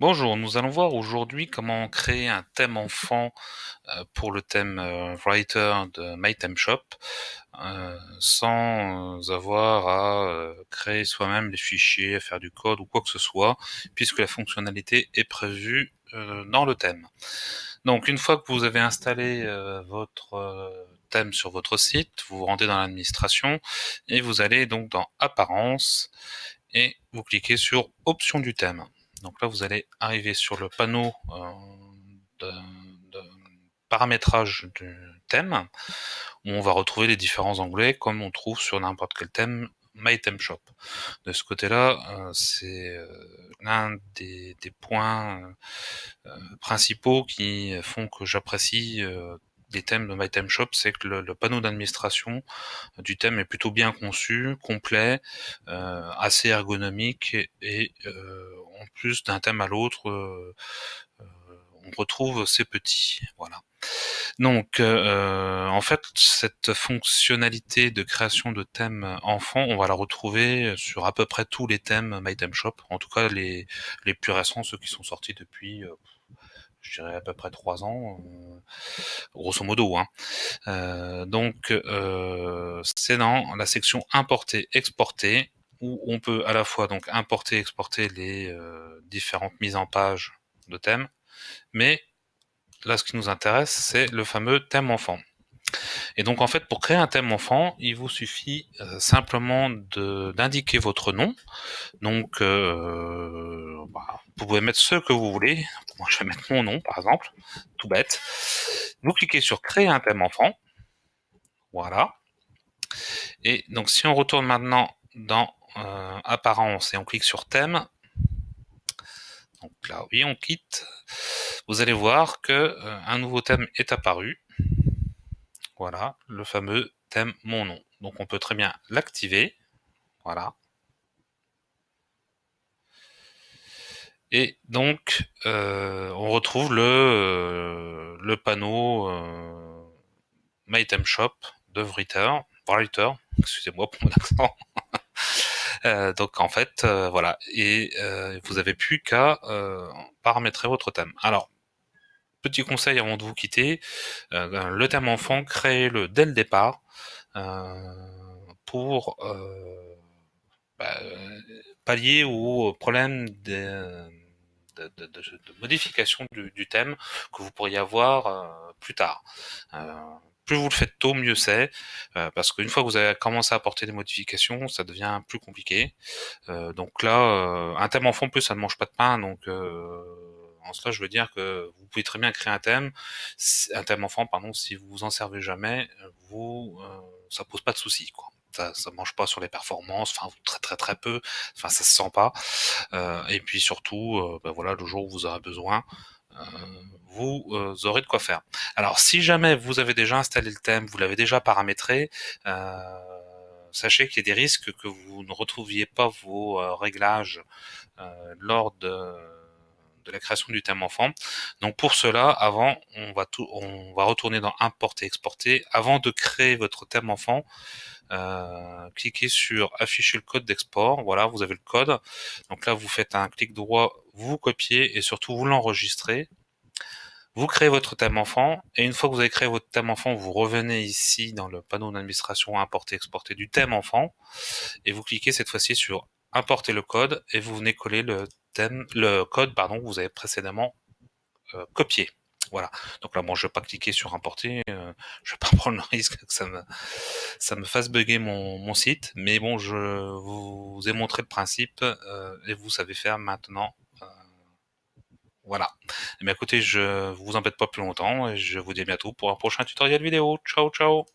Bonjour, nous allons voir aujourd'hui comment créer un thème enfant euh, pour le thème euh, writer de MyThemeShop euh, sans avoir à créer soi-même les fichiers, à faire du code ou quoi que ce soit, puisque la fonctionnalité est prévue dans le thème. Donc une fois que vous avez installé votre thème sur votre site, vous vous rendez dans l'administration et vous allez donc dans Apparence et vous cliquez sur Options du thème. Donc là, vous allez arriver sur le panneau euh, de, paramétrage du thème, où on va retrouver les différents anglais, comme on trouve sur n'importe quel thème My Shop. De ce côté-là, euh, c'est euh, l'un des, des, points principaux qui font que j'apprécie des thèmes de My Shop, c'est que le, panneau d'administration euh, du thème est plutôt bien conçu, complet, euh, assez ergonomique et, euh, en plus d'un thème à l'autre, on retrouve ces petits. Voilà. Donc, en fait, cette fonctionnalité de création de thèmes enfants, on va la retrouver sur à peu près tous les thèmes My Shop, en tout cas les, les plus récents, ceux qui sont sortis depuis je dirais à peu près trois ans, euh, grosso modo. Hein. Euh, donc euh, c'est dans la section importer, exporter où on peut à la fois donc importer, exporter les différentes mises en page de thèmes, mais là ce qui nous intéresse c'est le fameux thème enfant. Et donc en fait, pour créer un thème enfant, il vous suffit euh, simplement d'indiquer votre nom. Donc euh, bah, vous pouvez mettre ce que vous voulez. moi, je vais mettre mon nom, par exemple, tout bête. Vous cliquez sur créer un thème enfant. Voilà. Et donc si on retourne maintenant dans euh, apparence et on clique sur thème, donc là oui on quitte, vous allez voir que un nouveau thème est apparu. Voilà, le fameux thème mon nom. Donc on peut très bien l'activer. Voilà. Et donc euh, on retrouve le, euh, le panneau euh, My Theme Shop de Writer. Writer, excusez-moi pour mon accent. Euh, donc en fait, voilà, et vous avez plus qu'à paramétrer votre thème. Alors, petit conseil avant de vous quitter, euh, ben, le thème enfant, créez-le dès le départ euh, pour euh, ben, pallier au problème de, modification du, thème que vous pourriez avoir plus tard plus vous le faites tôt, mieux c'est, parce qu'une fois que vous avez commencé à apporter des modifications, ça devient plus compliqué. donc là, un thème enfant plus, ça ne mange pas de pain, donc cela, je veux dire que vous pouvez très bien créer un thème, un thème enfant, pardon, si vous vous en servez jamais, vous, euh, ça pose pas de soucis quoi. Ça, ça mange pas sur les performances, enfin très très très peu, enfin ça se sent pas. Euh, et puis surtout, euh, ben voilà, le jour où vous aurez besoin, vous aurez de quoi faire. Alors si jamais vous avez déjà installé le thème, vous l'avez déjà paramétré. Sachez qu'il y a des risques que vous ne retrouviez pas vos réglages lors de, la création du thème enfant. Donc pour cela, avant, on va, tout, on va retourner dans importer, exporter. Avant de créer votre thème enfant, euh, cliquez sur afficher le code d'export. Voilà, vous avez le code. Donc là, vous faites un clic droit, vous copiez et surtout vous l'enregistrez. Vous créez votre thème enfant et une fois que vous avez créé votre thème enfant, vous revenez ici dans le panneau d'administration importer, exporter du thème enfant et vous cliquez cette fois-ci sur importer le code et vous venez coller le thème, le code pardon, que vous avez précédemment euh, copié. Voilà. Donc là, bon, je vais pas cliquer sur importer. Euh, je vais pas prendre le risque que ça me, ça me fasse bugger mon, site. Mais bon, je vous, ai montré le principe euh, et vous savez faire maintenant. Euh, voilà. Mais eh écoutez, je vous embête pas plus longtemps et je vous dis à bientôt pour un prochain tutoriel vidéo. Ciao, ciao.